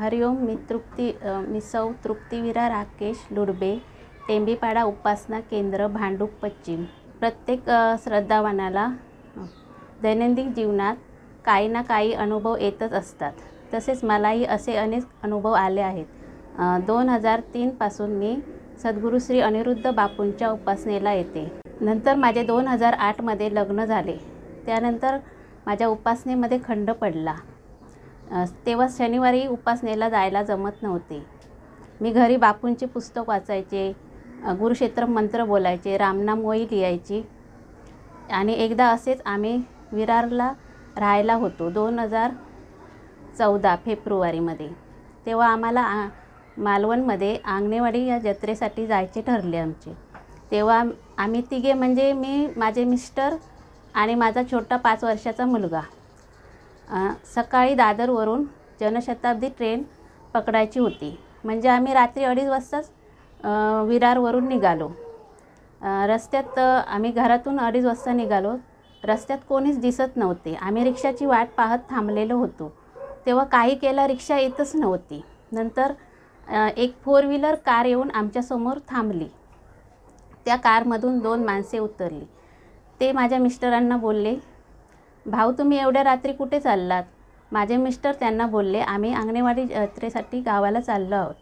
हरिओम मी तृप्ती मी सौ तृप्तीवीरा राकेश लुडबे टेंबीपाडा उपासना केंद्र भांडूप पश्चिम प्रत्येक श्रद्धावानाला दैनंदिन जीवनात काही ना काही अनुभव येतच असतात तसेच मलाही असे अनेक अनुभव आले आहेत दोन हजार तीनपासून मी सद्गुरू श्री अनिरुद्ध बापूंच्या उपासनेला येते नंतर माझे दोन हजार आठमध्ये लग्न झाले त्यानंतर माझ्या उपासनेमध्ये खंड पडला तेव्हा शनिवारी उपासनेला जायला जमत नव्हते मी घरी बापूंचे पुस्तक वाचायचे गुरुक्षेत्र मंत्र बोलायचे रामनाम वई लिहायची आणि एकदा असेच आम्ही विरारला राहायला होतो दोन हजार चौदा फेब्रुवारीमध्ये तेव्हा आम्हाला आ मालवणमध्ये आंगणेवाडी या जत्रेसाठी जायचे ठरले आमचे तेव्हा आम्ही तिघे म्हणजे मी माझे मिस्टर आणि माझा छोटा पाच वर्षाचा मुलगा सकाळी दादरवरून जनशताब्दी ट्रेन पकडायची होती म्हणजे आम्ही रात्री अडीच वाजताच विरारवरून निघालो रस्त्यात आम्ही घरातून अडीच वाजता निघालो रस्त्यात कोणीच दिसत नव्हते आम्ही रिक्षाची वाट पाहत थांबलेलो होतो तेव्हा काही केला रिक्षा येतच नव्हती नंतर एक फोर व्हीलर कार येऊन आमच्यासमोर थांबली त्या कारमधून दोन माणसे उतरली ते माझ्या मिस्टरांना बोलले भाऊ तुम्ही एवढ्या रात्री कुठे चाललात माझे मिस्टर त्यांना बोलले आम्ही अंगणेवाडी यात्रेसाठी गावाला चाललो आहोत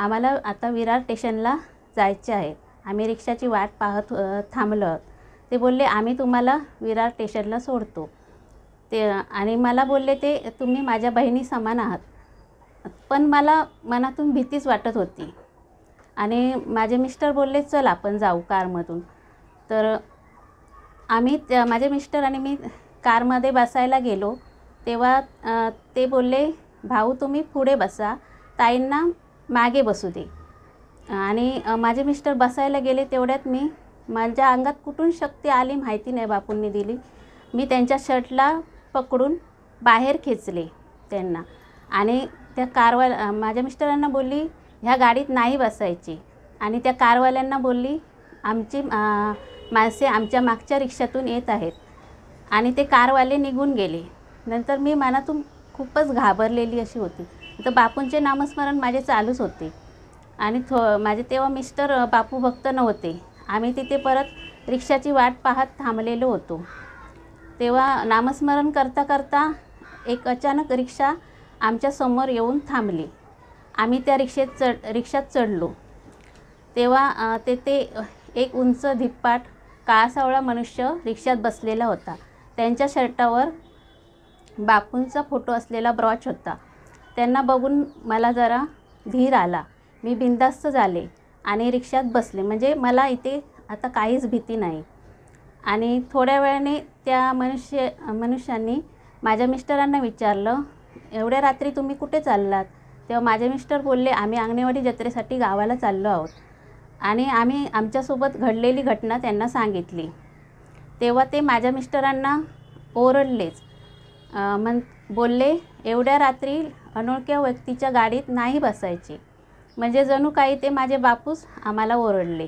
आम्हाला आता विरार स्टेशनला जायचे आहे आम्ही रिक्षाची वाट पाहत थांबलो आहोत ते बोलले आम्ही तुम्हाला विरार स्टेशनला सोडतो ते आणि मला बोलले ते तुम्ही माझ्या बहिणी समान आहात पण मला मनातून भीतीच वाटत होती आणि माझे मिस्टर बोलले चल आपण जाऊ कारमधून तर आम्ही माझे मिस्टर आणि मी कारमध्ये बसायला गेलो तेव्हा ते बोलले भाऊ तुम्ही पुढे बसा ताईंना मागे बसू दे आणि माझे मिस्टर बसायला गेले तेवढ्यात मी माझ्या अंगात कुठून शक्ती आली माहिती नाही बापूंनी दिली मी त्यांच्या शर्टला पकडून बाहेर खेचले त्यांना आणि त्या कारवा माझ्या मिस्टरांना बोलली ह्या गाडीत नाही बसायची आणि त्या कारवाल्यांना बोलली आमची माणसे आमच्या मागच्या रिक्षातून येत आहेत आणि ते कारवाले निघून गेले नंतर मी मनातून खूपच घाबरलेली अशी होती तर बापूंचे नामस्मरण माझे चालूच होते आणि थो माझे तेव्हा मिस्टर बापू भक्त नव्हते आम्ही तिथे परत रिक्षाची वाट पाहत थांबलेलो होतो तेव्हा नामस्मरण करता करता एक अचानक रिक्षा आमच्यासमोर येऊन थांबली आम्ही त्या रिक्षेत चढ रिक्षात चढलो तेव्हा तेथे ते एक उंच धिप्पाट काळासावळा मनुष्य रिक्षात बसलेला होता त्यांच्या शर्टावर बापूंचा फोटो असलेला ब्रॉच होता त्यांना बघून मला जरा धीर आला मी बिंदास्त झाले आणि रिक्षात बसले म्हणजे मला इथे आता काहीच भीती नाही आणि थोड्या वेळाने त्या मनुष्य मनुष्यांनी माझ्या मिस्टरांना विचारलं एवढ्या रात्री तुम्ही कुठे चाललात तेव्हा माझे मिस्टर बोलले आम्ही अंगणेवाडी जत्रेसाठी गावाला चाललो आहोत आणि आम्ही आमच्यासोबत घडलेली घटना त्यांना सांगितली तेव्हा ते माझ्या मिस्टरांना ओरडलेच मन बोलले एवढ्या रात्री अनोळख्या व्यक्तीच्या गाडीत नाही बसायचे म्हणजे जणू काही ते माझे बापूस आम्हाला ओरडले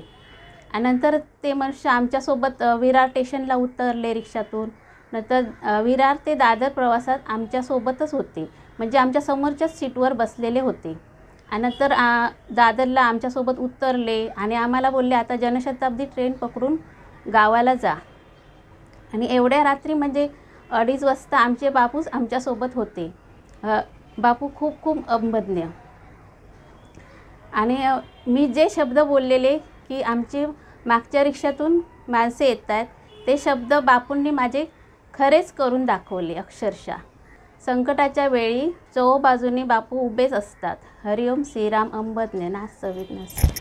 नंतर ते मनुष्य आमच्यासोबत विरार स्टेशनला उतरले रिक्षातून नंतर विरार ते दादर प्रवासात आमच्यासोबतच होते म्हणजे आमच्या समोरच्याच सीटवर बसलेले होते नंतर दादरला आमच्यासोबत उतरले आणि आम्हाला बोलले आता जनशताब्दी ट्रेन पकडून गावाला जा आणि एवढ्या रात्री म्हणजे अडीच वाजता आमचे बापूच आमच्यासोबत होते बापू खूप खूप अंबज्ञ आणि मी जे शब्द बोललेले की आमचे मागच्या रिक्षातून माणसे येत आहेत ते शब्द बापूंनी माझे खरेच करून दाखवले अक्षरशः संकटाच्या वेळी बाजूने बापू उभेच असतात हरिओम श्रीराम अंबज्ञ नास सविज्ञ